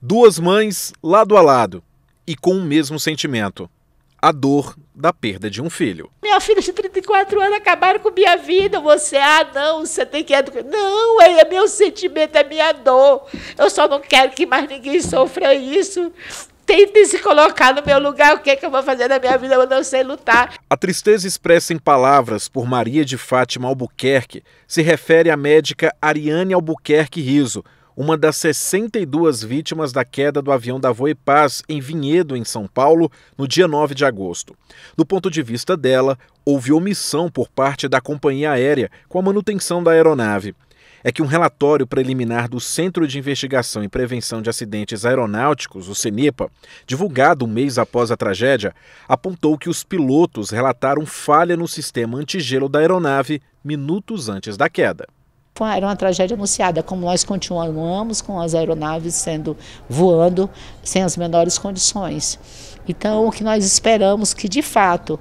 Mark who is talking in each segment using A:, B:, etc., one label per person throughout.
A: Duas mães lado a lado e com o mesmo sentimento: a dor da perda de um filho.
B: Minha filha de 34 anos acabaram com minha vida. Você, ah, não, você tem que. Não, é, é meu sentimento, é minha dor. Eu só não quero que mais ninguém sofra isso. Tente se colocar no meu lugar, o que, é que eu vou fazer na minha vida? Eu não sei lutar.
A: A tristeza expressa em palavras por Maria de Fátima Albuquerque se refere à médica Ariane Albuquerque Riso, uma das 62 vítimas da queda do avião da Voepaz em Vinhedo, em São Paulo, no dia 9 de agosto. Do ponto de vista dela, houve omissão por parte da companhia aérea com a manutenção da aeronave é que um relatório preliminar do Centro de Investigação e Prevenção de Acidentes Aeronáuticos, o CENIPA, divulgado um mês após a tragédia, apontou que os pilotos relataram falha no sistema antigelo da aeronave minutos antes da queda
B: era uma tragédia anunciada, como nós continuamos com as aeronaves sendo voando sem as menores condições. Então, o que nós esperamos que, de fato,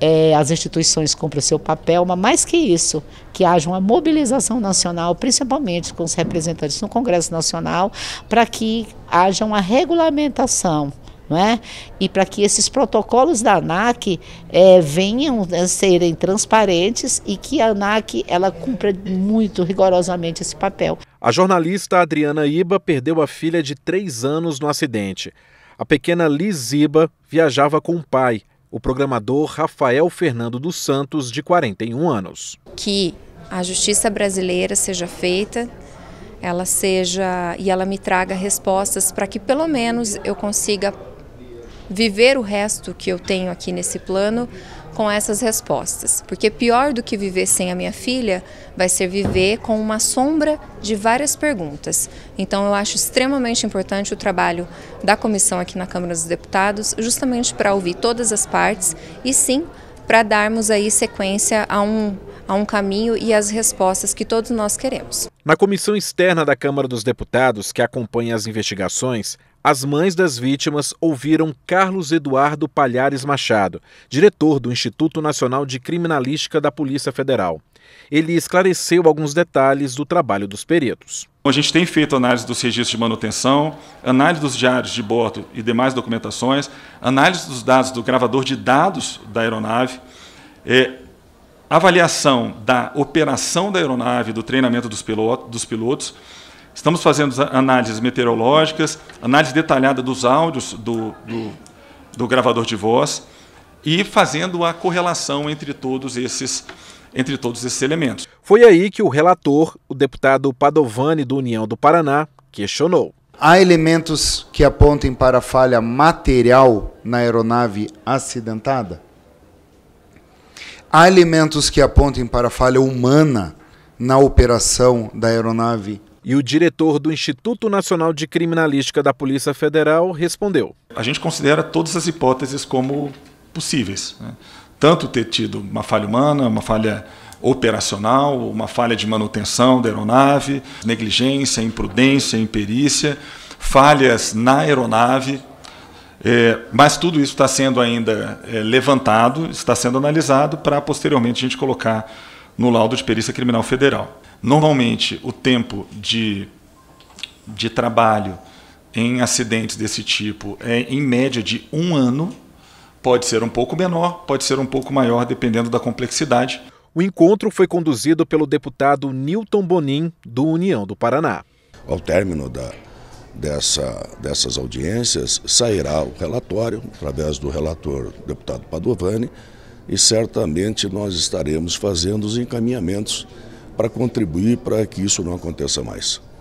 B: é, as instituições cumpram seu papel, mas mais que isso, que haja uma mobilização nacional, principalmente com os representantes no Congresso Nacional, para que haja uma regulamentação não é? E para que esses protocolos da ANAC é, venham a serem transparentes e que a ANAC ela cumpra muito rigorosamente esse papel.
A: A jornalista Adriana Iba perdeu a filha de três anos no acidente. A pequena Liz Iba viajava com o pai, o programador Rafael Fernando dos Santos, de 41 anos. Que
C: a justiça brasileira seja feita, ela seja e ela me traga respostas para que pelo menos eu consiga viver o resto que eu tenho aqui nesse plano com essas respostas. Porque pior do que viver sem a minha filha vai ser viver com uma sombra de várias perguntas. Então eu acho extremamente importante o trabalho da comissão aqui na Câmara dos Deputados, justamente para ouvir todas as partes e sim para darmos aí sequência a um a um caminho e as respostas que todos nós queremos.
A: Na comissão externa da Câmara dos Deputados, que acompanha as investigações, as mães das vítimas ouviram Carlos Eduardo Palhares Machado, diretor do Instituto Nacional de Criminalística da Polícia Federal. Ele esclareceu alguns detalhes do trabalho dos peritos.
D: A gente tem feito análise dos registros de manutenção, análise dos diários de bordo e demais documentações, análise dos dados do gravador de dados da aeronave, é, avaliação da operação da aeronave, do treinamento dos, piloto, dos pilotos Estamos fazendo análises meteorológicas, análise detalhada dos áudios do, do, do gravador de voz e fazendo a correlação entre todos esses entre todos esses elementos.
A: Foi aí que o relator, o deputado Padovani do União do Paraná, questionou.
D: Há elementos que apontem para falha material na aeronave acidentada? Há elementos que apontem para falha humana na operação da aeronave
A: e o diretor do Instituto Nacional de Criminalística da Polícia Federal respondeu: A gente considera todas as hipóteses como
D: possíveis. Né? Tanto ter tido uma falha humana, uma falha operacional, uma falha de manutenção da aeronave, negligência, imprudência, imperícia, falhas na aeronave. É, mas tudo isso está sendo ainda é, levantado, está sendo analisado para posteriormente a gente colocar no laudo de perícia criminal federal. Normalmente, o tempo de, de trabalho em acidentes desse tipo é em média de um ano. Pode ser
A: um pouco menor, pode ser um pouco maior, dependendo da complexidade. O encontro foi conduzido pelo deputado Newton Bonin, do União do Paraná.
D: Ao término da, dessa, dessas audiências, sairá o relatório, através do relator deputado Padovani, e certamente nós estaremos fazendo os encaminhamentos para contribuir para que isso não aconteça mais.